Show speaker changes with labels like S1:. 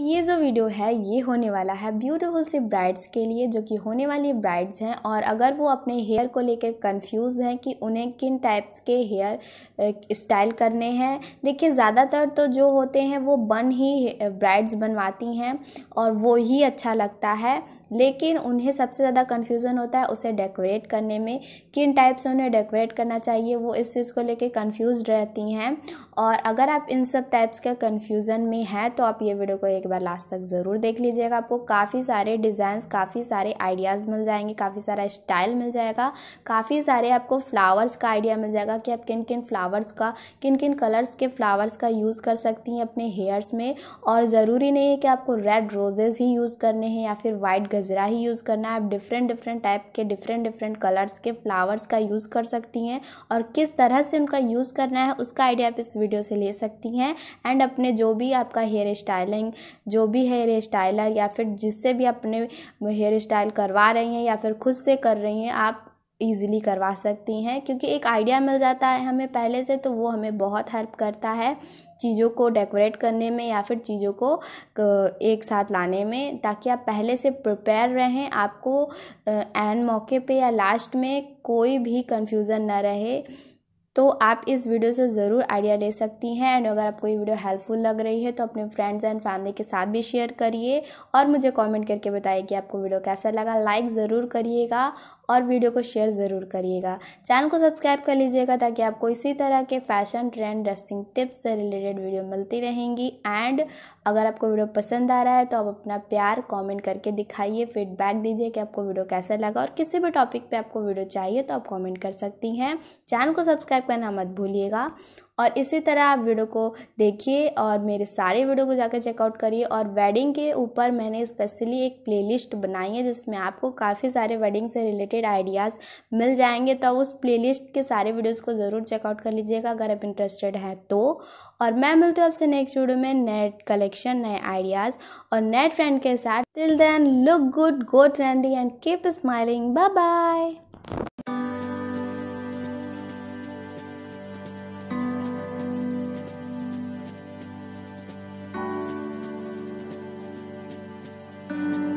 S1: ये जो वीडियो है ये होने वाला है ब्यूटीफुल सी ब्राइड्स के लिए जो कि होने वाली ब्राइड्स हैं और अगर वो अपने हेयर को लेकर कंफ्यूज हैं कि उन्हें किन टाइप्स के हेयर स्टाइल करने हैं देखिए ज़्यादातर तो जो होते हैं वो बन ही ब्राइड्स बनवाती हैं और वो ही अच्छा लगता है लेकिन उन्हें सबसे ज़्यादा कन्फ्यूज़न होता है उसे डेकोरेट करने में किन टाइप से उन्हें डेकोरेट करना चाहिए वो इस चीज़ को लेके कंफ्यूज रहती हैं और अगर आप इन सब टाइप्स के कन्फ्यूज़न में हैं तो आप ये वीडियो को एक बार लास्ट तक ज़रूर देख लीजिएगा आपको काफ़ी सारे डिज़ाइंस काफ़ी सारे आइडियाज़ मिल जाएंगे काफ़ी सारा स्टाइल मिल जाएगा काफ़ी सारे आपको फ्लावर्स का आइडिया मिल जाएगा कि आप किन किन फ्लावर्स का किन किन कलर्स के फ्लावर्स का यूज़ कर सकती हैं अपने हेयर्स में और ज़रूरी नहीं है कि आपको रेड रोजेज़ ही यूज़ करने हैं या फिर वाइट गजरा ही यूज़ करना है आप डिफरेंट डिफरेंट टाइप के डिफरेंट डिफरेंट कलर्स के फ्लावर्स का यूज़ कर सकती हैं और किस तरह से उनका यूज़ करना है उसका आइडिया आप इस वीडियो से ले सकती हैं एंड अपने जो भी आपका हेयर स्टाइलिंग जो भी हेयर स्टाइलर या फिर जिससे भी अपने हेयर स्टाइल करवा रही हैं या फिर खुद से कर रही हैं आप ईज़िली करवा सकती हैं क्योंकि एक आइडिया मिल जाता है हमें पहले से तो वो हमें बहुत हेल्प करता है चीज़ों को डेकोरेट करने में या फिर चीज़ों को एक साथ लाने में ताकि आप पहले से प्रिपेयर रहें आपको एन मौके पे या लास्ट में कोई भी कंफ्यूजन ना रहे तो आप इस वीडियो से ज़रूर आइडिया ले सकती हैं एंड अगर आपको ये वीडियो हेल्पफुल लग रही है तो अपने फ्रेंड्स एंड फैमिली के साथ भी शेयर करिए और मुझे कमेंट करके बताइए कि आपको वीडियो कैसा लगा लाइक ज़रूर करिएगा और वीडियो को शेयर ज़रूर करिएगा चैनल को सब्सक्राइब कर लीजिएगा ताकि आपको इसी तरह के फैशन ट्रेंड ड्रेसिंग टिप्स से रिलेटेड वीडियो मिलती रहेंगी एंड अगर आपको वीडियो पसंद आ रहा है तो आप अपना प्यार कॉमेंट करके दिखाइए फीडबैक दीजिए कि आपको वीडियो कैसा लगा और किसी भी टॉपिक पर आपको वीडियो चाहिए तो आप कॉमेंट कर सकती हैं चैनल को सब्सक्राइब लाइक करना मत भूलिएगा और इसी तरह आप वीडियो को देखिए और मेरे सारे वीडियो को जाकर चेकआउट करिए और वेडिंग के ऊपर मैंने स्पेशली एक प्लेलिस्ट बनाई है जिसमें आपको काफ़ी सारे वेडिंग से रिलेटेड आइडियाज़ मिल जाएंगे तो उस प्लेलिस्ट के सारे वीडियोस को ज़रूर चेकआउट कर लीजिएगा अगर आप इंटरेस्टेड हैं तो और मैं मिलती हूँ आपसे नेक्स्ट वीडियो में नेट कलेक्शन नए आइडियाज़ और नेट फ्रेंड के साथ till then look good go trendy and keep smiling bye bye you